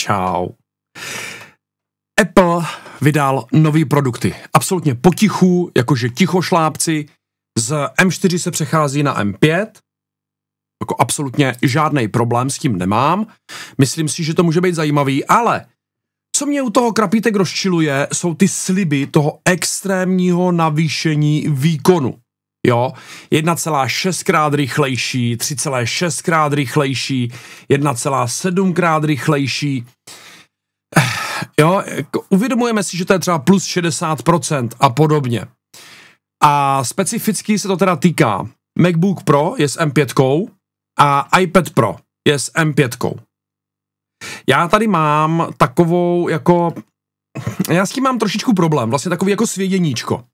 Čau. Apple vydal nové produkty. Absolutně potichu, jakože tichošlápci. Z M4 se přechází na M5. Jako absolutně žádný problém s tím nemám. Myslím si, že to může být zajímavý, ale co mě u toho krapítek rozčiluje, jsou ty sliby toho extrémního navýšení výkonu. Jo, 1,6 krát rychlejší, 3,6 krát rychlejší, 1,7 krát rychlejší. Eh, jo, jako uvědomujeme si, že to je třeba plus 60% a podobně. A specificky se to teda týká MacBook Pro je s M5 a iPad Pro je s M5. Já tady mám takovou jako, já s tím mám trošičku problém, vlastně takový jako svěděníčko.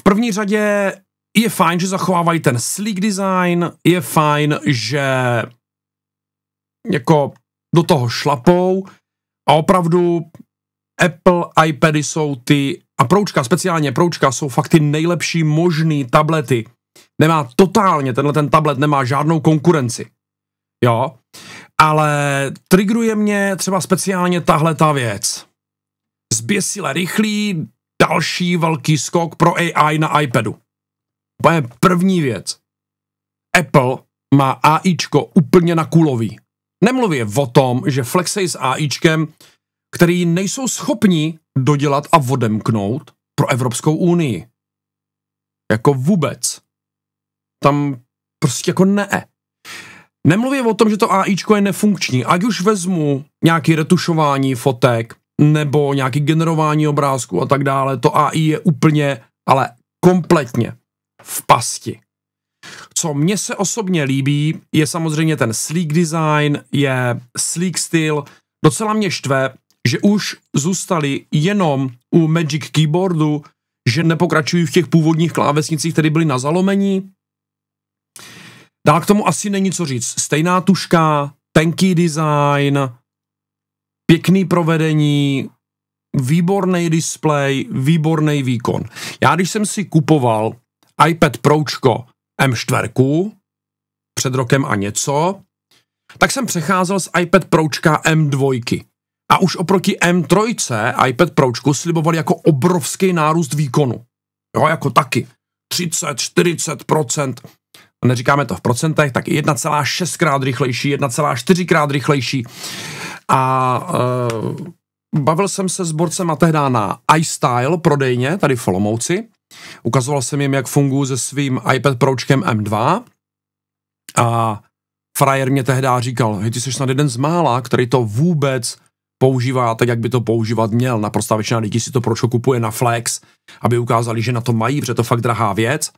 V první řadě je fajn, že zachovávají ten sleek design, je fajn, že jako do toho šlapou a opravdu Apple iPady jsou ty, a proučka, speciálně proučka, jsou fakt ty nejlepší možný tablety. Nemá totálně, tenhle ten tablet nemá žádnou konkurenci. Jo? Ale trigruje mě třeba speciálně tahle ta věc. Zběsile rychlý, další velký skok pro AI na iPadu. je první věc. Apple má AIčko úplně na kulový. Nemluví o tom, že flexej s AIčkem, který nejsou schopni dodělat a odemknout pro Evropskou unii. Jako vůbec. Tam prostě jako ne. Nemluví o tom, že to AIčko je nefunkční. Ať už vezmu nějaký retušování fotek, nebo nějaký generování obrázku a tak dále. To AI je úplně, ale kompletně v pasti. Co mně se osobně líbí, je samozřejmě ten sleek design, je sleek styl. Docela mě štve, že už zůstali jenom u Magic Keyboardu, že nepokračují v těch původních klávesnicích, které byly na zalomení. Dál k tomu asi není co říct. Stejná tuška, tenký design, pěkný provedení, výborný display, výborný výkon. Já když jsem si kupoval iPad Pročko M4 před rokem a něco, tak jsem přecházel z iPad Pročka M2. A už oproti M3 iPad Pročku sliboval jako obrovský nárůst výkonu. Jo, jako taky. 30, 40%. Neříkáme to v procentech, tak 1,6 krát rychlejší, 1,4 krát rychlejší a uh, bavil jsem se s borcem a tehdy na iStyle prodejně, tady v Olomouci. Ukazoval jsem jim, jak funguji se svým iPad Pročkem M2 a frajer mě tehdy říkal, hej, ty jsi snad jeden z mála, který to vůbec používá tak, jak by to používat měl. Naprostá většina lidí si to pročko kupuje na Flex, aby ukázali, že na to mají, protože to fakt drahá věc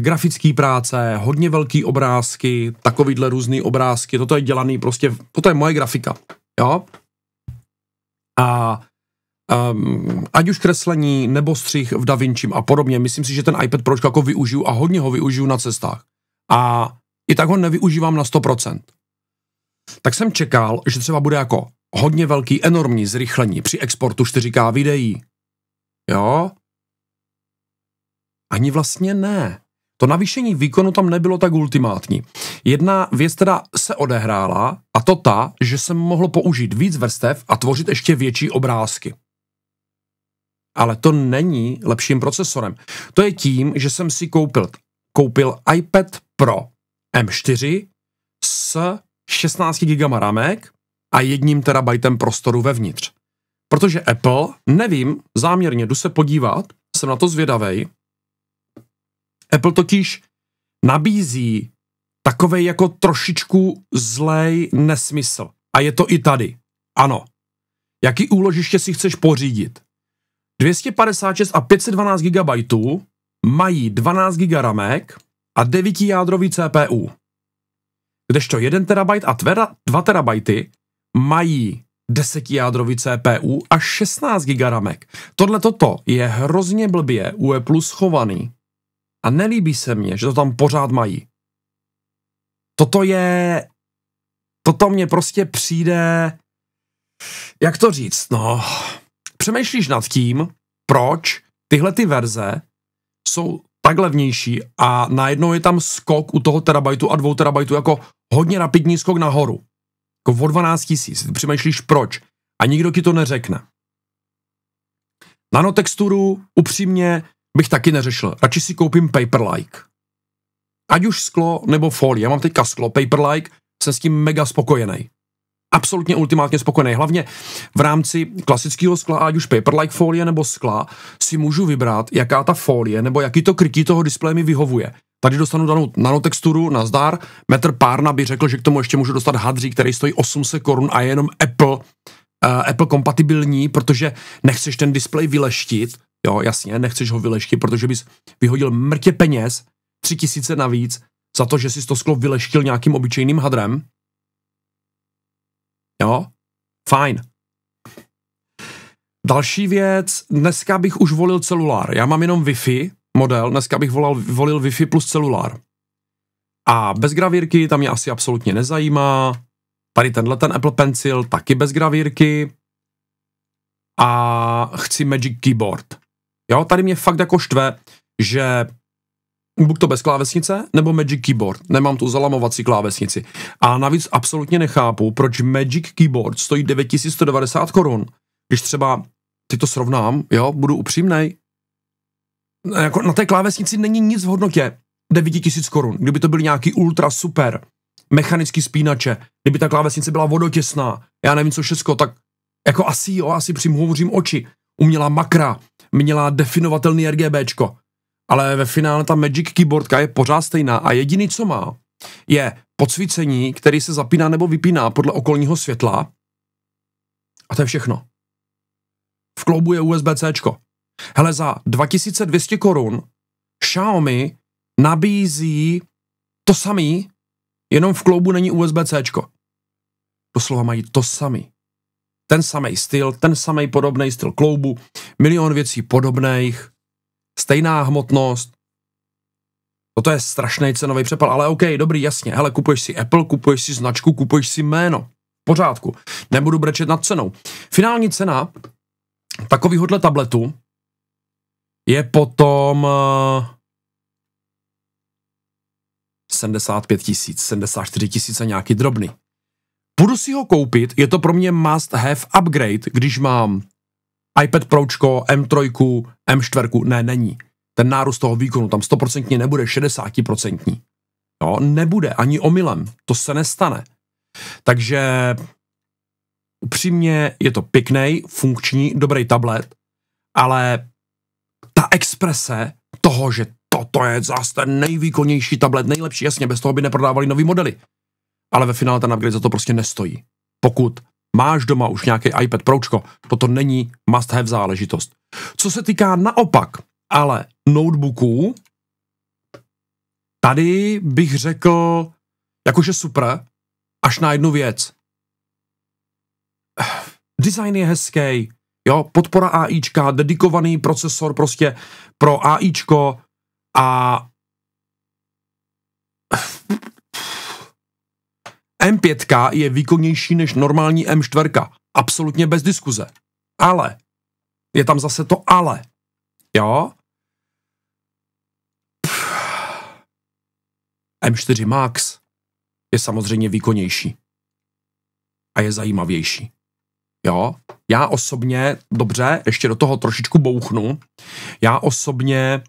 grafické práce, hodně velký obrázky, takovýhle různé obrázky, toto je dělaný prostě, toto je moje grafika, jo? A um, ať už kreslení nebo střih v DaVinci a podobně, myslím si, že ten iPad Pročko jako využiju a hodně ho využiju na cestách. A i tak ho nevyužívám na 100%. Tak jsem čekal, že třeba bude jako hodně velký, enormní zrychlení při exportu 4K videí. Jo? Ani vlastně ne to navýšení výkonu tam nebylo tak ultimátní. Jedna věc teda se odehrála a to ta, že se mohlo použít víc vrstev a tvořit ještě větší obrázky. Ale to není lepším procesorem. To je tím, že jsem si koupil, koupil iPad Pro M4 s 16 GB ramek a jedním terabajtem prostoru vevnitř. Protože Apple, nevím, záměrně jdu se podívat, jsem na to zvědavej, Apple totiž nabízí takovej jako trošičku zlej nesmysl. A je to i tady. Ano. Jaký úložiště si chceš pořídit? 256 a 512 GB mají 12 GB ramek a 9 jádrový CPU. Kdežto 1 TB a 2 TB mají 10 jádrový CPU a 16 GB ramek. Tohle toto je hrozně blbě u Apple schovaný. A nelíbí se mně, že to tam pořád mají. Toto je... Toto mně prostě přijde... Jak to říct, no... Přemýšlíš nad tím, proč tyhle ty verze jsou tak levnější a najednou je tam skok u toho terabajtu a dvou terabajtu jako hodně rapidní skok nahoru. Jako o 12 tisíc. přemýšlíš proč. A nikdo ti to neřekne. Nanotexturu upřímně bych taky neřešil. Radši si koupím Paperlike. Ať už sklo nebo folie. Já mám teďka sklo. Paperlike, jsem s tím mega spokojený. Absolutně ultimátně spokojený. Hlavně v rámci klasického skla, ať už Paperlike folie nebo skla, si můžu vybrat, jaká ta folie nebo jaký to krytí toho displeje mi vyhovuje. Tady dostanu danou nanotexturu na zdar. Metr Párna by řekl, že k tomu ještě můžu dostat hadří, který stojí 800 korun a je jenom Apple, uh, Apple kompatibilní, protože nechceš ten displej vyleštit, Jo, jasně, nechceš ho vyleštit, protože bys vyhodil mrtě peněz, tři tisíce navíc, za to, že jsi to sklo vyleštil nějakým obyčejným hadrem. Jo, fajn. Další věc, dneska bych už volil celulár. Já mám jenom Wi-Fi model, dneska bych volal, volil Wi-Fi plus celulár. A bez gravírky, tam mě asi absolutně nezajímá. Tady tenhle ten Apple Pencil taky bez gravírky. A chci Magic Keyboard. Jo, tady mě fakt jako štve, že buď to bez klávesnice, nebo Magic Keyboard. Nemám tu zalamovací klávesnici. A navíc absolutně nechápu, proč Magic Keyboard stojí 9190 korun, když třeba ty to srovnám, jo, budu upřímnej, no, jako na té klávesnici není nic v hodnotě 9000 korun. Kdyby to byl nějaký ultra super mechanický spínače, kdyby ta klávesnice byla vodotěsná, já nevím co všechno, tak jako asi jo, asi hovořím oči. Umělá makra, měla definovatelný RGBčko. Ale ve finále ta Magic Keyboardka je pořád stejná a jediný, co má, je podsvícení, který se zapíná nebo vypíná podle okolního světla a to je všechno. V kloubu je usb cčko Hele, za 2200 korun Xiaomi nabízí to samý, jenom v kloubu není usb cčko Doslova mají to samý ten samý styl, ten samý podobný styl kloubu, milion věcí podobných, stejná hmotnost. Toto no je strašný cenový přepal, ale OK, dobrý, jasně, hele, kupuješ si Apple, kupuješ si značku, kupuješ si jméno. V pořádku, nebudu brečet nad cenou. Finální cena takovýhodle tabletu je potom 75 eh, tisíc, 74 tisíc a nějaký drobný. Půjdu si ho koupit, je to pro mě must have upgrade, když mám iPad Pročko, M3, M4, ne, není. Ten nárůst toho výkonu tam 100% nebude, 60%. Jo, no, nebude, ani omylem, to se nestane. Takže upřímně je to pěkný, funkční, dobrý tablet, ale ta exprese toho, že toto je zase ten nejvýkonnější tablet, nejlepší, jasně, bez toho by neprodávali nový modely ale ve finále ten upgrade za to prostě nestojí. Pokud máš doma už nějaký iPad Pročko, toto není must have záležitost. Co se týká naopak, ale notebooků, tady bych řekl, jakože super, až na jednu věc. Design je hezký, jo, podpora AIčka, dedikovaný procesor prostě pro AIčko a M5 je výkonnější než normální M4, absolutně bez diskuze. Ale, je tam zase to ale, jo? Pff. M4 Max je samozřejmě výkonnější a je zajímavější. Jo, já osobně, dobře, ještě do toho trošičku bouchnu, já osobně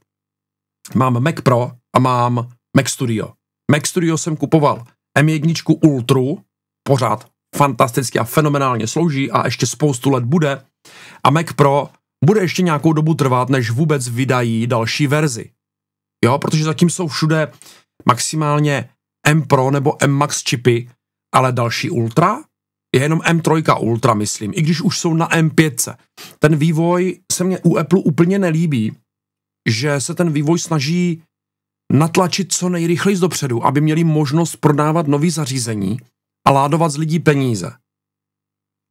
mám Mac Pro a mám Mac Studio. Mac Studio jsem kupoval M1 Ultru, pořád fantasticky a fenomenálně slouží a ještě spoustu let bude. A Mac Pro bude ještě nějakou dobu trvat, než vůbec vydají další verzi. Jo, protože zatím jsou všude maximálně M Pro nebo M Max čipy, ale další Ultra je jenom M3 Ultra, myslím, i když už jsou na M5. Ten vývoj se mně u Apple úplně nelíbí, že se ten vývoj snaží natlačit co nejrychleji dopředu, aby měli možnost prodávat nový zařízení a ládovat z lidí peníze.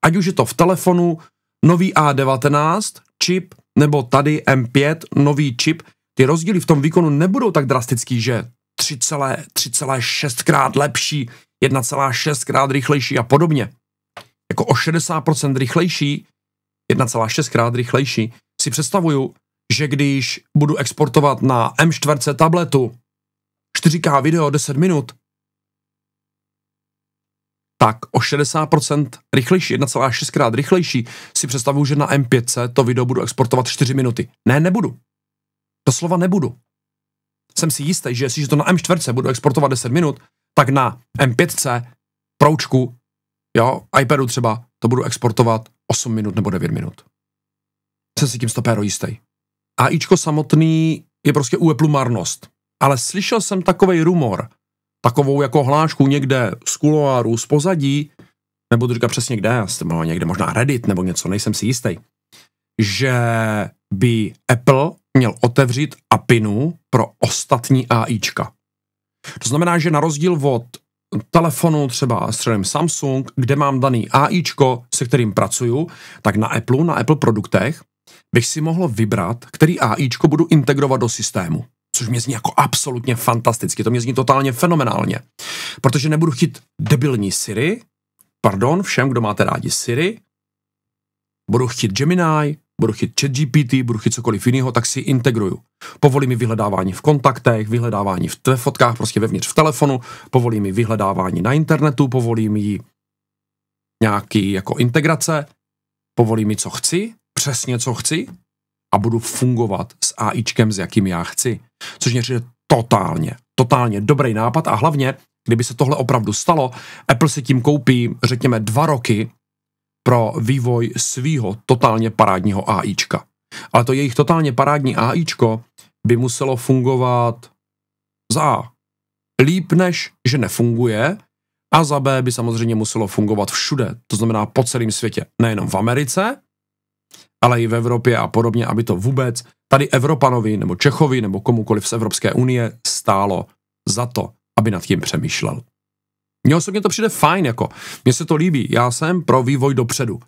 Ať už je to v telefonu nový A19 čip nebo tady M5 nový čip, ty rozdíly v tom výkonu nebudou tak drastický, že 3,6 krát lepší, 1,6 krát rychlejší a podobně. Jako o 60% rychlejší, 1,6 krát rychlejší, si představuju, že když budu exportovat na M4 tabletu 4K video 10 minut, tak o 60% rychlejší, 1,6 krát rychlejší, si představuju, že na M5 to video budu exportovat 4 minuty. Ne, nebudu. Doslova nebudu. Jsem si jistý, že jestliže to na M4 budu exportovat 10 minut, tak na M5 proučku, jo, iPadu třeba, to budu exportovat 8 minut nebo 9 minut. Jsem si tím stopéro jistý. AIčko samotný je prostě u Apple marnost. Ale slyšel jsem takový rumor, takovou jako hlášku někde z kuloáru, z pozadí, nebo to říkat přesně kde, nebo někde možná Reddit nebo něco, nejsem si jistý, že by Apple měl otevřít APINu pro ostatní AIčka. To znamená, že na rozdíl od telefonu, třeba střelím Samsung, kde mám daný AIčko, se kterým pracuju, tak na Apple, na Apple produktech bych si mohlo vybrat, který AIčko budu integrovat do systému. Což mě zní jako absolutně fantasticky, to mě zní totálně fenomenálně. Protože nebudu chtít debilní Siri, pardon všem, kdo máte rádi Siri, budu chtít Gemini, budu chtít ChatGPT, budu chtít cokoliv jiného, tak si integruju. Povolí mi vyhledávání v kontaktech, vyhledávání v tvé fotkách, prostě vevnitř v telefonu, povolí mi vyhledávání na internetu, povolí mi nějaký jako integrace, povolí mi, co chci přesně, co chci a budu fungovat s AIčkem, s jakým já chci. Což mě přijde totálně, totálně dobrý nápad a hlavně, kdyby se tohle opravdu stalo, Apple si tím koupí, řekněme, dva roky pro vývoj svýho totálně parádního AIčka. Ale to jejich totálně parádní AIčko by muselo fungovat za líp než, že nefunguje, a za B by samozřejmě muselo fungovat všude, to znamená po celém světě, nejenom v Americe, ale i v Evropě a podobně, aby to vůbec tady Evropanovi nebo Čechovi nebo komukoliv z Evropské unie stálo za to, aby nad tím přemýšlel. Mně osobně to přijde fajn, jako mně se to líbí, já jsem pro vývoj dopředu.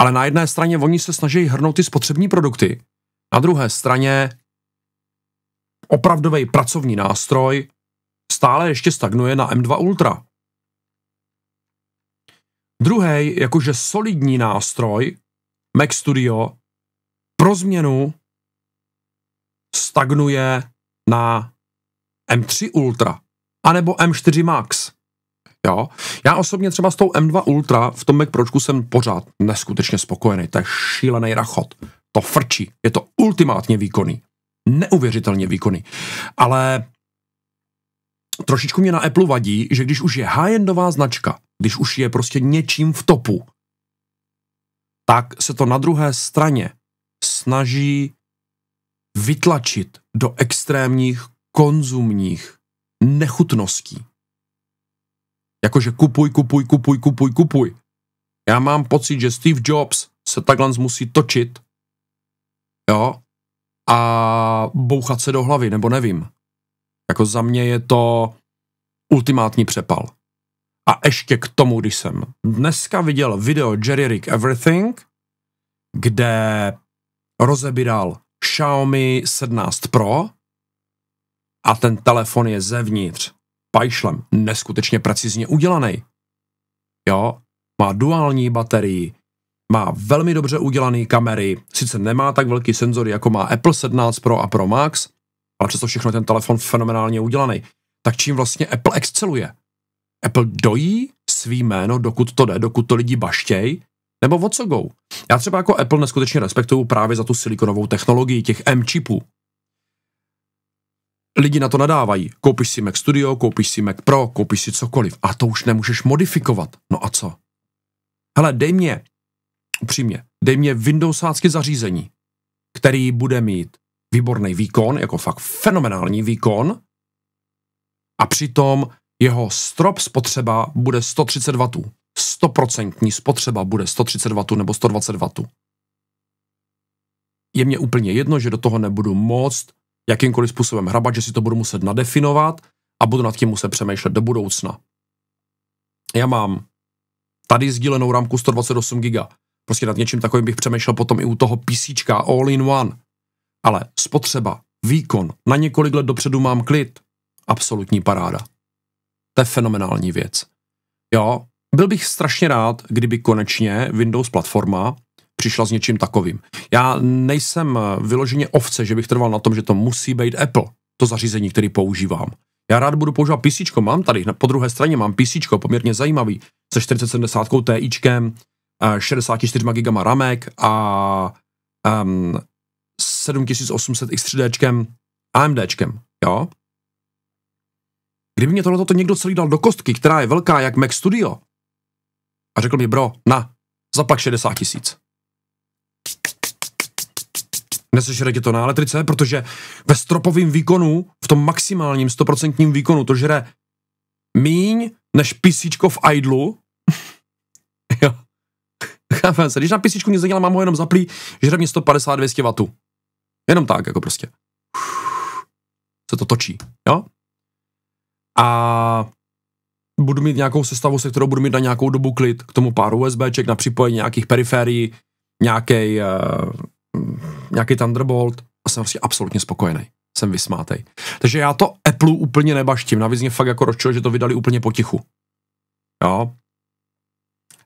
Ale na jedné straně oni se snaží hrnout ty spotřební produkty, na druhé straně opravdový pracovní nástroj stále ještě stagnuje na M2 Ultra. Druhý, jakože solidní nástroj, Mac Studio, pro změnu stagnuje na M3 Ultra anebo M4 Max. Jo? Já osobně třeba s tou M2 Ultra v tom Mac Pročku jsem pořád neskutečně spokojený. To je šílený rachot. To frčí. Je to ultimátně výkonný. Neuvěřitelně výkonný. Ale trošičku mě na Apple vadí, že když už je high-endová značka, když už je prostě něčím v topu, tak se to na druhé straně snaží vytlačit do extrémních konzumních nechutností. Jakože kupuj, kupuj, kupuj, kupuj, kupuj. Já mám pocit, že Steve Jobs se takhle musí točit, jo, a bouchat se do hlavy, nebo nevím. Jako za mě je to ultimátní přepal. A ještě k tomu, když jsem dneska viděl video Jerry Rick Everything, kde rozebíral Xiaomi 17 Pro a ten telefon je zevnitř pajšlem, neskutečně precizně udělaný. Jo, má duální baterii, má velmi dobře udělané kamery, sice nemá tak velký senzor jako má Apple 17 Pro a Pro Max, ale přesto všechno ten telefon fenomenálně udělaný. Tak čím vlastně Apple exceluje? Apple dojí svý jméno, dokud to jde, dokud to lidi baštěj nebo o co go? Já třeba jako Apple neskutečně respektuju právě za tu silikonovou technologii těch M-čipů. Lidi na to nadávají. Koupíš si Mac Studio, koupíš si Mac Pro, koupíš si cokoliv. A to už nemůžeš modifikovat. No a co? Hele, dej mě, upřímně, dej mě Windowsácky zařízení, který bude mít výborný výkon, jako fakt fenomenální výkon, a přitom jeho strop spotřeba bude 130 W. 100% spotřeba bude 130 W nebo 120 W. Je mně úplně jedno, že do toho nebudu moct jakýmkoliv způsobem hrabat, že si to budu muset nadefinovat a budu nad tím muset přemýšlet do budoucna. Já mám tady sdílenou rámku 128 GB. Prostě nad něčím takovým bych přemýšlel potom i u toho PC all in one. Ale spotřeba, výkon, na několik let dopředu mám klid. Absolutní paráda. To je fenomenální věc. Jo, byl bych strašně rád, kdyby konečně Windows platforma přišla s něčím takovým. Já nejsem vyloženě ovce, že bych trval na tom, že to musí být Apple, to zařízení, který používám. Já rád budu používat PC, mám tady, po druhé straně mám PC, poměrně zajímavý, se 4070 Ti, 64 GB ramek a um, 7800 X3Dčkem, AMDčkem, jo? Kdyby mě tohle někdo celý dal do kostky, která je velká jak Mac Studio, a řekl mi, bro, na, zaplak 60 tisíc. Neseš ti to na elektrice, protože ve stropovém výkonu, v tom maximálním 100% výkonu, to žere míň než písíčko v idlu. jo. Chápem se, když na písíčku nic nedělám, mám ho jenom zaplý, žere mě 150-200 W. Jenom tak, jako prostě. Uf, se to točí, jo? A budu mít nějakou sestavu, se kterou budu mít na nějakou dobu klid, k tomu pár USBček, na připojení nějakých periférií, nějaký uh, eh, nějaký Thunderbolt a jsem prostě absolutně spokojený. Jsem vysmátej. Takže já to Apple úplně nebaštím. Navíc mě fakt jako rozčilo, že to vydali úplně potichu. Jo.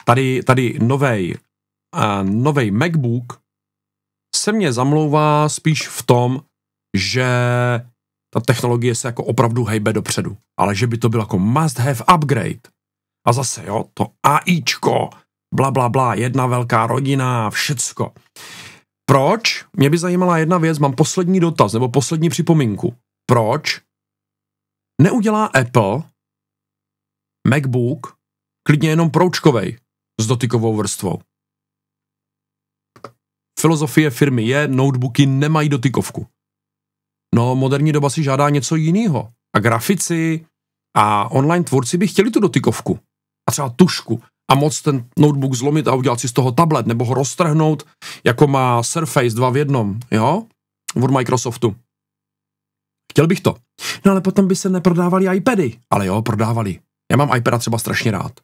Tady, tady novej, uh, novej MacBook se mě zamlouvá spíš v tom, že ta technologie se jako opravdu hejbe dopředu. Ale že by to byl jako must have upgrade. A zase, jo, to AIčko, bla, bla, bla, jedna velká rodina, všecko. Proč? Mě by zajímala jedna věc, mám poslední dotaz nebo poslední připomínku. Proč neudělá Apple MacBook klidně jenom proučkovej s dotykovou vrstvou? Filozofie firmy je, notebooky nemají dotykovku. No, moderní doba si žádá něco jiného. A grafici a online tvůrci by chtěli tu dotykovku. A třeba tušku. A moc ten notebook zlomit a udělat si z toho tablet, nebo ho roztrhnout, jako má Surface 2 v jednom, jo? Od Microsoftu. Chtěl bych to. No ale potom by se neprodávali iPady. Ale jo, prodávali. Já mám iPada třeba strašně rád.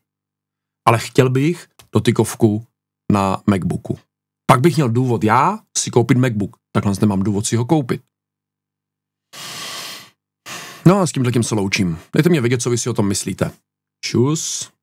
Ale chtěl bych dotykovku na MacBooku. Pak bych měl důvod já si koupit MacBook. Takhle nemám důvod si ho koupit. No a s tímhle tím se loučím. Dejte mě vědět, co vy si o tom myslíte. Čus.